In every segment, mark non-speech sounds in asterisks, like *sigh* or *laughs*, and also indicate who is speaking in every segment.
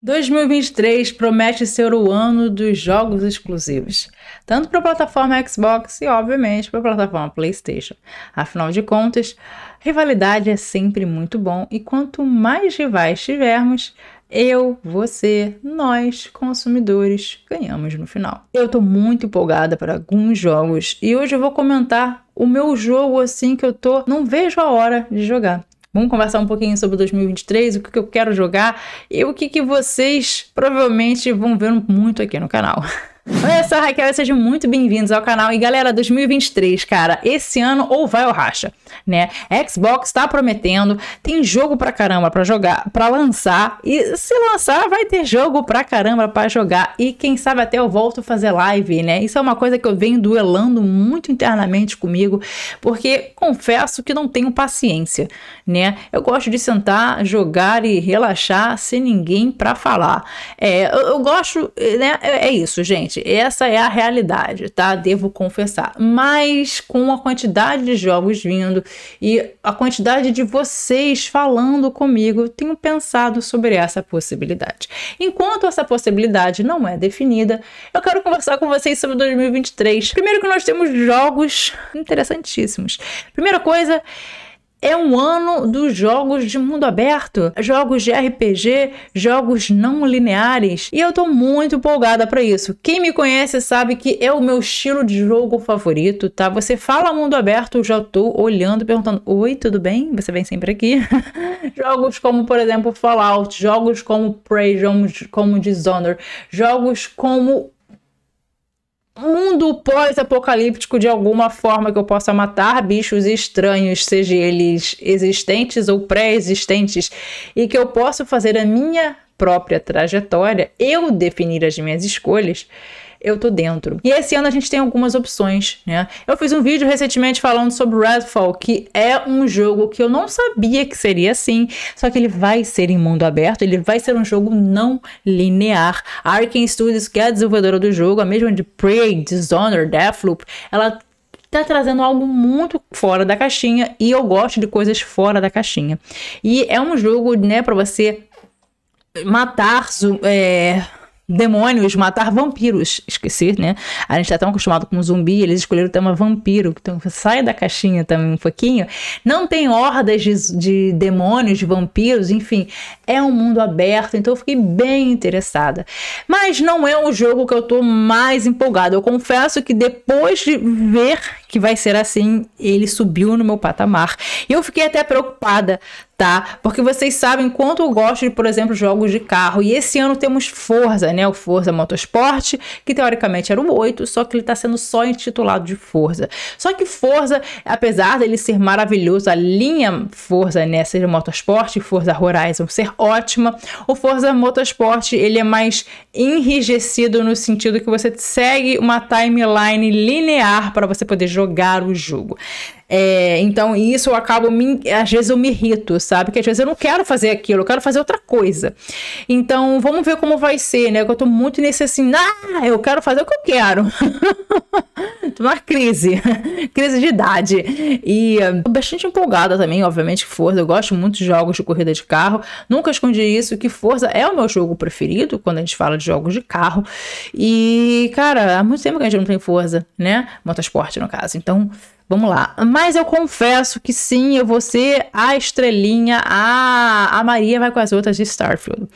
Speaker 1: 2023 promete ser o ano dos jogos exclusivos, tanto para a plataforma Xbox e, obviamente, para a plataforma PlayStation. Afinal de contas, rivalidade é sempre muito bom e quanto mais rivais tivermos, eu, você, nós, consumidores, ganhamos no final. Eu tô muito empolgada para alguns jogos e hoje eu vou comentar o meu jogo assim que eu tô, não vejo a hora de jogar. Vamos conversar um pouquinho sobre 2023, o que eu quero jogar e o que, que vocês provavelmente vão ver muito aqui no canal. *laughs* Olha só, Raquel, sejam muito bem-vindos ao canal. E galera, 2023, cara, esse ano ou vai ou racha, né? Xbox tá prometendo, tem jogo pra caramba pra jogar, pra lançar. E se lançar, vai ter jogo pra caramba pra jogar. E quem sabe até eu volto fazer live, né? Isso é uma coisa que eu venho duelando muito internamente comigo, porque confesso que não tenho paciência, né? Eu gosto de sentar, jogar e relaxar sem ninguém pra falar. É, eu, eu gosto, né? É, é isso, gente essa é a realidade, tá? Devo confessar. Mas com a quantidade de jogos vindo e a quantidade de vocês falando comigo, tenho pensado sobre essa possibilidade. Enquanto essa possibilidade não é definida, eu quero conversar com vocês sobre 2023. Primeiro que nós temos jogos interessantíssimos. Primeira coisa, é um ano dos jogos de mundo aberto, jogos de RPG, jogos não lineares, e eu tô muito empolgada para isso. Quem me conhece sabe que é o meu estilo de jogo favorito, tá? Você fala mundo aberto, eu já tô olhando, perguntando: "Oi, tudo bem? Você vem sempre aqui?" *laughs* jogos como, por exemplo, Fallout, jogos como Prey, jogos como Dishonored, jogos como mundo pós-apocalíptico de alguma forma que eu possa matar bichos estranhos, seja eles existentes ou pré-existentes, e que eu possa fazer a minha própria trajetória, eu definir as minhas escolhas eu tô dentro. E esse ano a gente tem algumas opções, né? Eu fiz um vídeo recentemente falando sobre Redfall, que é um jogo que eu não sabia que seria assim, só que ele vai ser em mundo aberto, ele vai ser um jogo não linear. A Arkane Studios, que é a desenvolvedora do jogo, a mesma de Prey, Dishonored, Deathloop, ela tá trazendo algo muito fora da caixinha e eu gosto de coisas fora da caixinha. E é um jogo, né, para você matar é, demônios, matar vampiros. Esquecer, né? A gente tá tão acostumado com zumbi, eles escolheram o tema vampiro. Então sai da caixinha também um pouquinho. Não tem hordas de, de demônios, de vampiros, enfim. É um mundo aberto, então eu fiquei bem interessada. Mas não é o jogo que eu tô mais empolgada. Eu confesso que depois de ver que vai ser assim, ele subiu no meu patamar. E eu fiquei até preocupada, tá? Porque vocês sabem quanto eu gosto de, por exemplo, jogos de carro. E esse ano temos Forza, né? O Forza Motorsport, que teoricamente era o 8, só que ele está sendo só intitulado de Forza. Só que Forza, apesar dele ser maravilhoso, a linha Forza, né? Seja Motorsport e Forza Horizon ser ótima, o Forza Motorsport ele é mais enrijecido no sentido que você segue uma timeline linear para você poder jogar o jogo. É, então, isso eu acabo, me, às vezes eu me irrito, sabe? Que às vezes eu não quero fazer aquilo, eu quero fazer outra coisa. Então, vamos ver como vai ser, né? Eu tô muito nesse assim, ah, eu quero fazer o que eu quero. *laughs* tô numa crise, *laughs* crise de idade. E eh, tô bastante empolgada também, obviamente, Forza. Eu gosto muito de jogos de corrida de carro. Nunca escondi isso, que Forza é o meu jogo preferido quando a gente fala de jogos de carro. E, cara, há muito tempo que a gente não tem Forza, né? Motorsport, no caso. Então. Vamos lá. Mas eu confesso que sim, eu vou ser a estrelinha, a, a Maria vai com as outras de Starfield.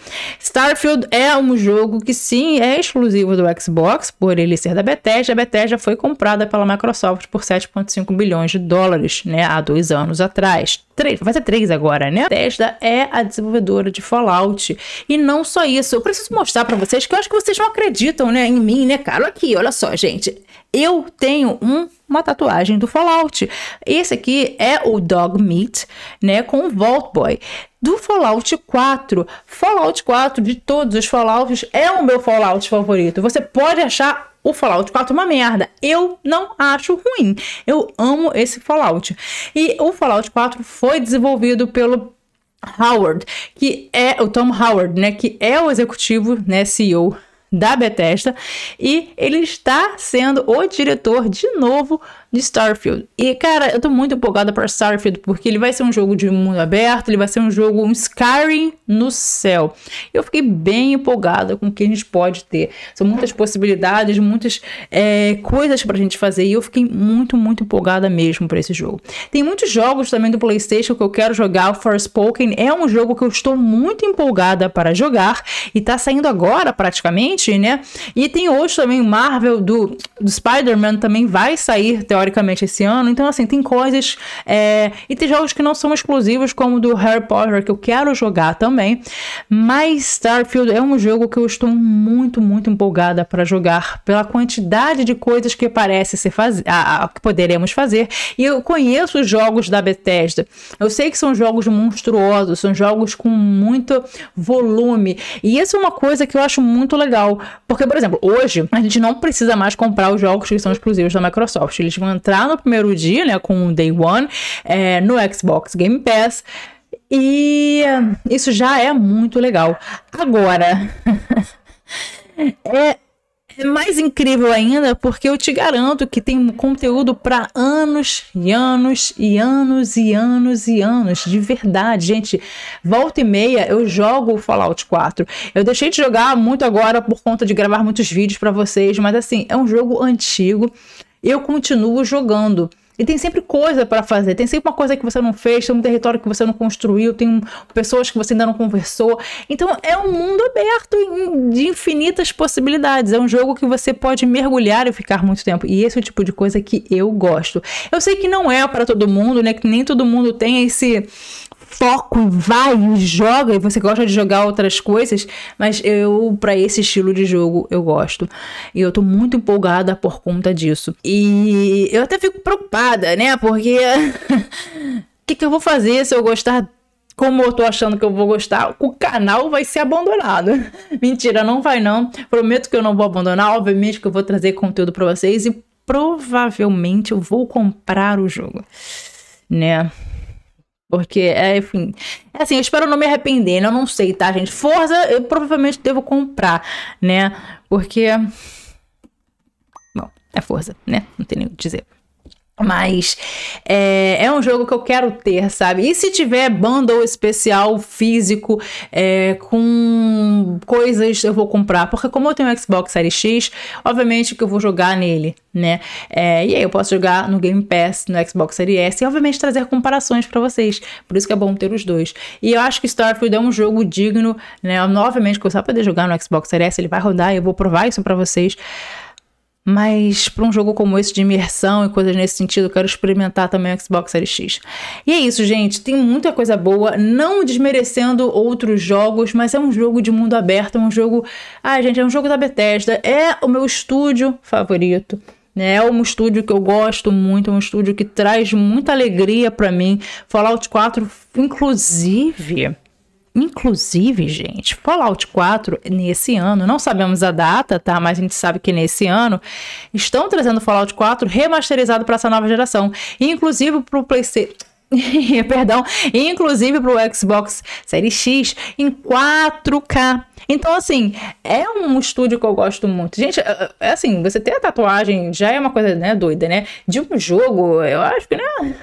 Speaker 1: Starfield é um jogo que sim, é exclusivo do Xbox, por ele ser da Bethesda. A Bethesda foi comprada pela Microsoft por 7,5 bilhões de dólares, né, há dois anos atrás. Três, vai ser três agora, né? A Bethesda é a desenvolvedora de Fallout. E não só isso, eu preciso mostrar para vocês que eu acho que vocês não acreditam, né, em mim, né, cara? Aqui, olha só, gente. Eu tenho um uma tatuagem do Fallout. Esse aqui é o Dog Meat, né, com o Vault Boy. Do Fallout 4, Fallout 4 de todos os Fallouts é o meu Fallout favorito. Você pode achar o Fallout 4 uma merda. Eu não acho ruim. Eu amo esse Fallout. E o Fallout 4 foi desenvolvido pelo Howard, que é o Tom Howard, né, que é o executivo, né, CEO da Bethesda e ele está sendo o diretor de novo de Starfield. E, cara, eu tô muito empolgada para Starfield, porque ele vai ser um jogo de mundo aberto, ele vai ser um jogo, um Skyrim no céu. Eu fiquei bem empolgada com o que a gente pode ter. São muitas possibilidades, muitas é, coisas pra gente fazer, e eu fiquei muito, muito empolgada mesmo para esse jogo. Tem muitos jogos também do PlayStation que eu quero jogar. O Forspoken é um jogo que eu estou muito empolgada para jogar, e tá saindo agora praticamente, né? E tem hoje também o Marvel do, do Spider-Man também vai sair, teoricamente teoricamente esse ano. Então, assim, tem coisas. É, e tem jogos que não são exclusivos, como do Harry Potter, que eu quero jogar também. Mas Starfield é um jogo que eu estou muito, muito empolgada para jogar pela quantidade de coisas que parece ser faz... a, que poderemos fazer. E eu conheço os jogos da Bethesda. Eu sei que são jogos monstruosos, são jogos com muito volume. E isso é uma coisa que eu acho muito legal. Porque, por exemplo, hoje a gente não precisa mais comprar os jogos que são exclusivos da Microsoft. Eles vão entrar no primeiro dia, né, com o Day One, é, no Xbox Game Pass. E isso já é muito legal. Agora, *laughs* é, é mais incrível ainda porque eu te garanto que tem conteúdo para anos e anos e anos e anos e anos, de verdade, gente. Volta e meia eu jogo o Fallout 4. Eu deixei de jogar muito agora por conta de gravar muitos vídeos para vocês, mas assim, é um jogo antigo eu continuo jogando. E tem sempre coisa para fazer, tem sempre uma coisa que você não fez, tem um território que você não construiu, tem pessoas que você ainda não conversou. Então é um mundo aberto de infinitas possibilidades. É um jogo que você pode mergulhar e ficar muito tempo. E esse é o tipo de coisa que eu gosto. Eu sei que não é para todo mundo, né? Que nem todo mundo tem esse foco e vai e joga, e você gosta de jogar outras coisas, mas eu, para esse estilo de jogo, eu gosto. E eu tô muito empolgada por conta disso. E eu até fico preocupada, né? Porque. O *laughs* que, que eu vou fazer se eu gostar como eu tô achando que eu vou gostar, o canal vai ser abandonado. *laughs* Mentira, não vai não. Prometo que eu não vou abandonar. Obviamente que eu vou trazer conteúdo para vocês e provavelmente eu vou comprar o jogo, né? Porque, é, enfim. É assim, eu espero não me arrepender, né? Eu não sei, tá, gente? Forza, eu provavelmente devo comprar, né? Porque. Bom, é força, né? Não tem nem o que dizer. Mas é, é, um jogo que eu quero ter, sabe? E se tiver bundle especial físico é, com coisas, eu vou comprar. Porque como eu tenho um Xbox Series X, obviamente que eu vou jogar nele, né? É, e aí eu posso jogar no Game Pass, no Xbox Series S e obviamente trazer comparações para vocês. Por isso que é bom ter os dois. E eu acho que Starfield é um jogo digno, né? Obviamente que eu só poder jogar no Xbox Series S, ele vai rodar e eu vou provar isso para vocês. Mas para um jogo como esse de imersão e coisas nesse sentido, eu quero experimentar também o Xbox Series X. E é isso, gente. Tem muita coisa boa, não desmerecendo outros jogos, mas é um jogo de mundo aberto, é um jogo. Ah, gente, é um jogo da Bethesda. É o meu estúdio favorito. Né? É um estúdio que eu gosto muito, é um estúdio que traz muita alegria para mim. Fallout 4, inclusive, Inclusive, gente, Fallout 4 nesse ano, não sabemos a data, tá? Mas a gente sabe que nesse ano estão trazendo Fallout 4 remasterizado para essa nova geração, inclusive para o PlayStation *laughs* perdão, inclusive para o Xbox Series X em 4K. Então, assim, é um estúdio que eu gosto muito. Gente, é, é, é assim, você ter a tatuagem já é uma coisa né, doida, né? De um jogo, eu acho que, né?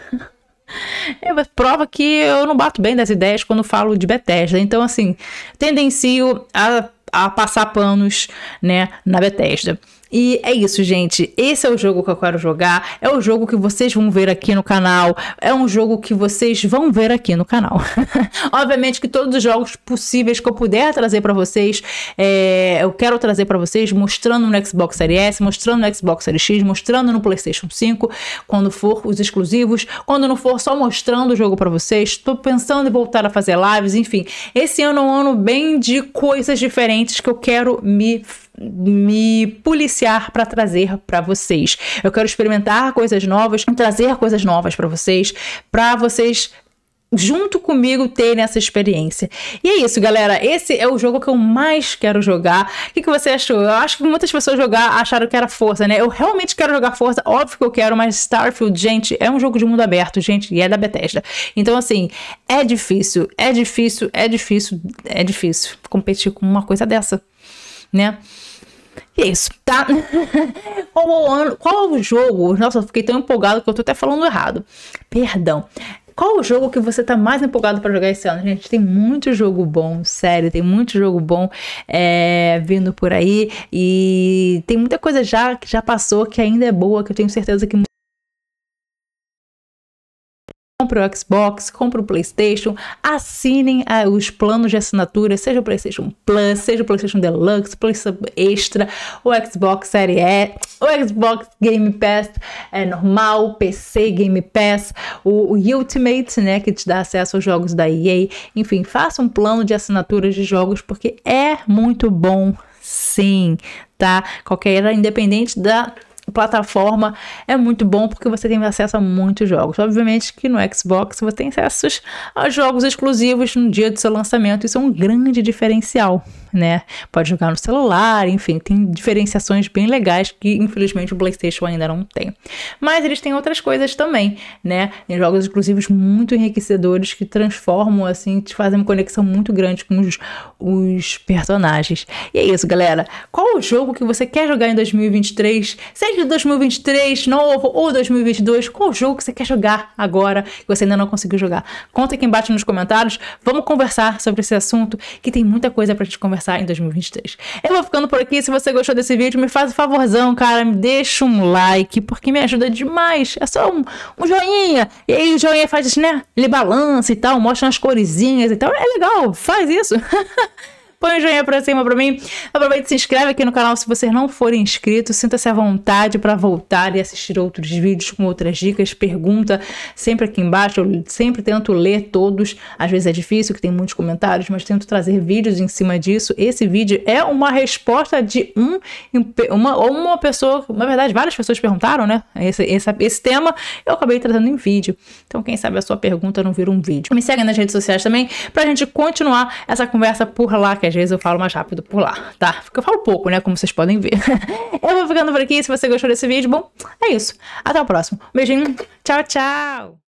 Speaker 1: *laughs* É, prova que eu não bato bem das ideias quando falo de Bethesda. Então, assim, tendencio a, a passar panos né, na Bethesda. E é isso, gente. Esse é o jogo que eu quero jogar. É o jogo que vocês vão ver aqui no canal. É um jogo que vocês vão ver aqui no canal. *laughs* Obviamente que todos os jogos possíveis que eu puder trazer para vocês, é, eu quero trazer para vocês, mostrando no Xbox Series S, mostrando no Xbox Series X, mostrando no PlayStation 5, quando for os exclusivos, quando não for só mostrando o jogo para vocês. Tô pensando em voltar a fazer lives, enfim. Esse ano é um ano bem de coisas diferentes que eu quero me me policiar para trazer para vocês. Eu quero experimentar coisas novas, trazer coisas novas para vocês, para vocês junto comigo terem essa experiência. E é isso, galera. Esse é o jogo que eu mais quero jogar. O que, que você achou? Eu acho que muitas pessoas jogar acharam que era força, né? Eu realmente quero jogar força, óbvio que eu quero, mas Starfield, gente, é um jogo de mundo aberto, gente, e é da Bethesda. Então, assim, é difícil, é difícil, é difícil, é difícil competir com uma coisa dessa, né? É isso, tá? *laughs* qual, ano, qual o jogo? Nossa, eu fiquei tão empolgado que eu tô até falando errado. Perdão. Qual o jogo que você tá mais empolgado para jogar esse ano? Gente, tem muito jogo bom, sério, tem muito jogo bom é, vindo por aí. E tem muita coisa já que já passou que ainda é boa, que eu tenho certeza que compre o Xbox, compre o PlayStation, assinem ah, os planos de assinatura, seja o PlayStation Plus, seja o PlayStation Deluxe, PlayStation Extra, o Xbox Série E, o Xbox Game Pass é normal, PC Game Pass, o, o Ultimate, né, que te dá acesso aos jogos da EA. Enfim, faça um plano de assinatura de jogos porque é muito bom. Sim, tá? Qualquer, independente da plataforma é muito bom porque você tem acesso a muitos jogos. Obviamente que no Xbox você tem acesso a jogos exclusivos no dia do seu lançamento, isso é um grande diferencial, né? Pode jogar no celular, enfim, tem diferenciações bem legais que infelizmente o PlayStation ainda não tem. Mas eles têm outras coisas também, né? Tem jogos exclusivos muito enriquecedores que transformam, assim, te fazem uma conexão muito grande com os, os personagens. E é isso, galera. Qual o jogo que você quer jogar em 2023? Seja seja 2023 novo ou 2022, qual jogo que você quer jogar agora que você ainda não conseguiu jogar? Conta aqui embaixo nos comentários, vamos conversar sobre esse assunto que tem muita coisa pra gente conversar em 2023. Eu vou ficando por aqui, se você gostou desse vídeo, me faz um favorzão, cara, me deixa um like, porque me ajuda demais, é só um, um joinha, e aí o joinha faz, né, ele balança e tal, mostra umas coresinhas e tal, é legal, faz isso. *laughs* Põe o joinha pra cima pra mim. Aproveita e se inscreve aqui no canal se vocês não forem inscritos. Sinta-se à vontade para voltar e assistir outros vídeos com outras dicas. Pergunta sempre aqui embaixo. Eu sempre tento ler todos. Às vezes é difícil, que tem muitos comentários, mas tento trazer vídeos em cima disso. Esse vídeo é uma resposta de um, uma, uma pessoa, na verdade, várias pessoas perguntaram, né? Esse, esse, esse tema eu acabei trazendo em vídeo. Então, quem sabe a sua pergunta não vira um vídeo. Me segue nas redes sociais também pra gente continuar essa conversa por lá, que às vezes eu falo mais rápido por lá, tá? Porque eu falo pouco, né? Como vocês podem ver. *laughs* eu vou ficando por aqui. Se você gostou desse vídeo, bom, é isso. Até o próximo. Beijinho. Tchau, tchau.